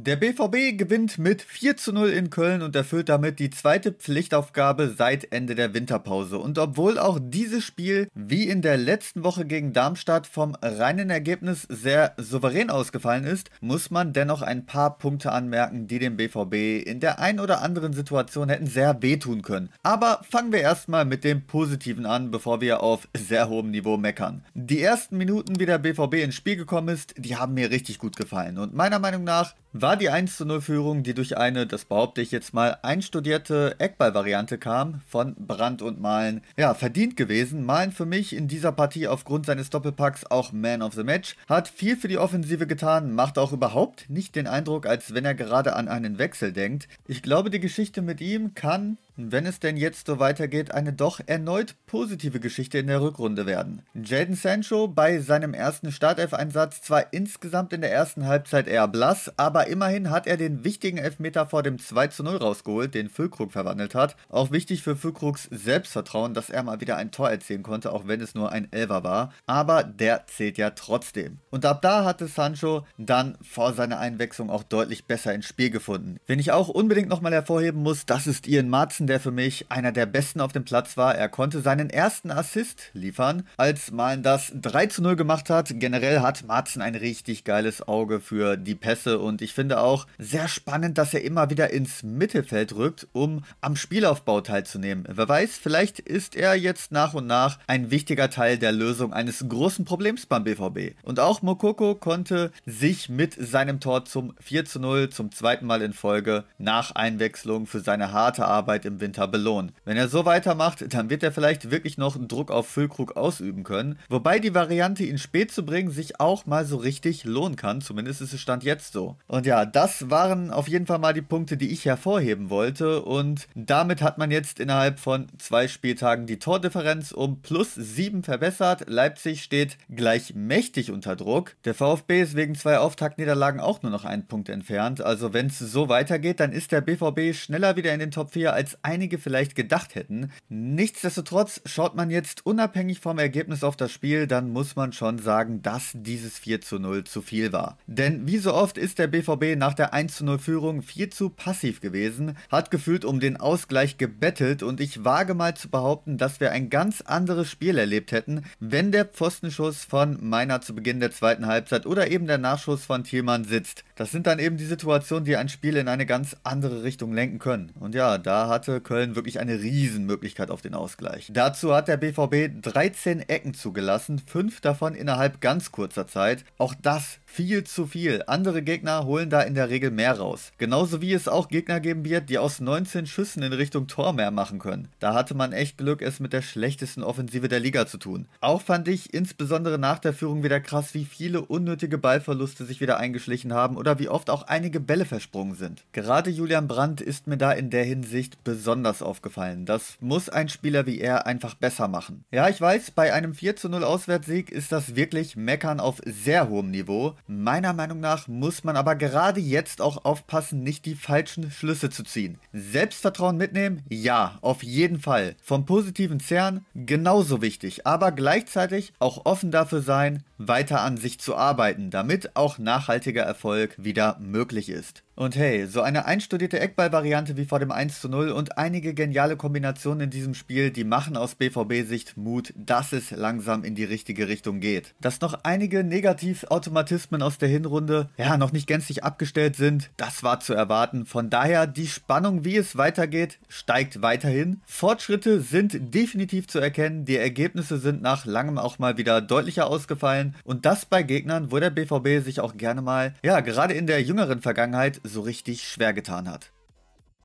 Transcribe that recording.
Der BVB gewinnt mit 4 zu 0 in Köln und erfüllt damit die zweite Pflichtaufgabe seit Ende der Winterpause. Und obwohl auch dieses Spiel wie in der letzten Woche gegen Darmstadt vom reinen Ergebnis sehr souverän ausgefallen ist, muss man dennoch ein paar Punkte anmerken, die dem BVB in der ein oder anderen Situation hätten sehr wehtun können. Aber fangen wir erstmal mit dem Positiven an, bevor wir auf sehr hohem Niveau meckern. Die ersten Minuten, wie der BVB ins Spiel gekommen ist, die haben mir richtig gut gefallen. Und meiner Meinung nach war die 1 zu 0 Führung, die durch eine, das behaupte ich jetzt mal, einstudierte Eckballvariante kam von Brand und Malen. Ja, verdient gewesen. Malen für mich in dieser Partie aufgrund seines Doppelpacks auch Man of the Match. Hat viel für die Offensive getan, macht auch überhaupt nicht den Eindruck, als wenn er gerade an einen Wechsel denkt. Ich glaube, die Geschichte mit ihm kann wenn es denn jetzt so weitergeht, eine doch erneut positive Geschichte in der Rückrunde werden. Jaden Sancho bei seinem ersten Startelf-Einsatz zwar insgesamt in der ersten Halbzeit eher blass, aber immerhin hat er den wichtigen Elfmeter vor dem 2 zu 0 rausgeholt, den Füllkrug verwandelt hat. Auch wichtig für Füllkrugs Selbstvertrauen, dass er mal wieder ein Tor erzielen konnte, auch wenn es nur ein Elfer war. Aber der zählt ja trotzdem. Und ab da hatte Sancho dann vor seiner Einwechslung auch deutlich besser ins Spiel gefunden. Wenn ich auch unbedingt nochmal hervorheben muss, das ist Ian Marzen, der für mich einer der besten auf dem Platz war. Er konnte seinen ersten Assist liefern, als Malen das 3 zu 0 gemacht hat. Generell hat Marzen ein richtig geiles Auge für die Pässe und ich finde auch sehr spannend, dass er immer wieder ins Mittelfeld rückt, um am Spielaufbau teilzunehmen. Wer weiß, vielleicht ist er jetzt nach und nach ein wichtiger Teil der Lösung eines großen Problems beim BVB. Und auch Mokoko konnte sich mit seinem Tor zum 4 zu 0 zum zweiten Mal in Folge nach Einwechslung für seine harte Arbeit im Winter belohnen. Wenn er so weitermacht, dann wird er vielleicht wirklich noch Druck auf Füllkrug ausüben können. Wobei die Variante, ihn spät zu bringen, sich auch mal so richtig lohnen kann. Zumindest ist es Stand jetzt so. Und ja, das waren auf jeden Fall mal die Punkte, die ich hervorheben wollte. Und damit hat man jetzt innerhalb von zwei Spieltagen die Tordifferenz um plus 7 verbessert. Leipzig steht gleich mächtig unter Druck. Der VfB ist wegen zwei Auftaktniederlagen auch nur noch einen Punkt entfernt. Also wenn es so weitergeht, dann ist der BVB schneller wieder in den Top 4 als einige vielleicht gedacht hätten. Nichtsdestotrotz schaut man jetzt unabhängig vom Ergebnis auf das Spiel, dann muss man schon sagen, dass dieses 4 zu 0 zu viel war. Denn wie so oft ist der BVB nach der 1 zu 0 Führung viel zu passiv gewesen, hat gefühlt um den Ausgleich gebettelt und ich wage mal zu behaupten, dass wir ein ganz anderes Spiel erlebt hätten, wenn der Pfostenschuss von Meiner zu Beginn der zweiten Halbzeit oder eben der Nachschuss von Thielmann sitzt. Das sind dann eben die Situationen, die ein Spiel in eine ganz andere Richtung lenken können. Und ja, da hat hatte Köln wirklich eine Riesenmöglichkeit auf den Ausgleich. Dazu hat der BVB 13 Ecken zugelassen, fünf davon innerhalb ganz kurzer Zeit. Auch das viel zu viel. Andere Gegner holen da in der Regel mehr raus. Genauso wie es auch Gegner geben wird, die aus 19 Schüssen in Richtung Tor mehr machen können. Da hatte man echt Glück, es mit der schlechtesten Offensive der Liga zu tun. Auch fand ich insbesondere nach der Führung wieder krass, wie viele unnötige Ballverluste sich wieder eingeschlichen haben oder wie oft auch einige Bälle versprungen sind. Gerade Julian Brandt ist mir da in der Hinsicht besonders aufgefallen. Das muss ein Spieler wie er einfach besser machen. Ja, ich weiß, bei einem 4 zu 0 Auswärtssieg ist das wirklich Meckern auf sehr hohem Niveau. Meiner Meinung nach muss man aber gerade jetzt auch aufpassen, nicht die falschen Schlüsse zu ziehen. Selbstvertrauen mitnehmen? Ja, auf jeden Fall. Vom positiven Zern genauso wichtig, aber gleichzeitig auch offen dafür sein, weiter an sich zu arbeiten, damit auch nachhaltiger Erfolg wieder möglich ist. Und hey, so eine einstudierte Eckballvariante wie vor dem 1 zu 0 und einige geniale Kombinationen in diesem Spiel, die machen aus BVB-Sicht Mut, dass es langsam in die richtige Richtung geht. Dass noch einige Negativautomatismen aus der Hinrunde ja noch nicht gänzlich abgestellt sind, das war zu erwarten. Von daher, die Spannung, wie es weitergeht, steigt weiterhin. Fortschritte sind definitiv zu erkennen, die Ergebnisse sind nach langem auch mal wieder deutlicher ausgefallen und das bei Gegnern, wo der BVB sich auch gerne mal, ja, gerade in der jüngeren Vergangenheit so richtig schwer getan hat.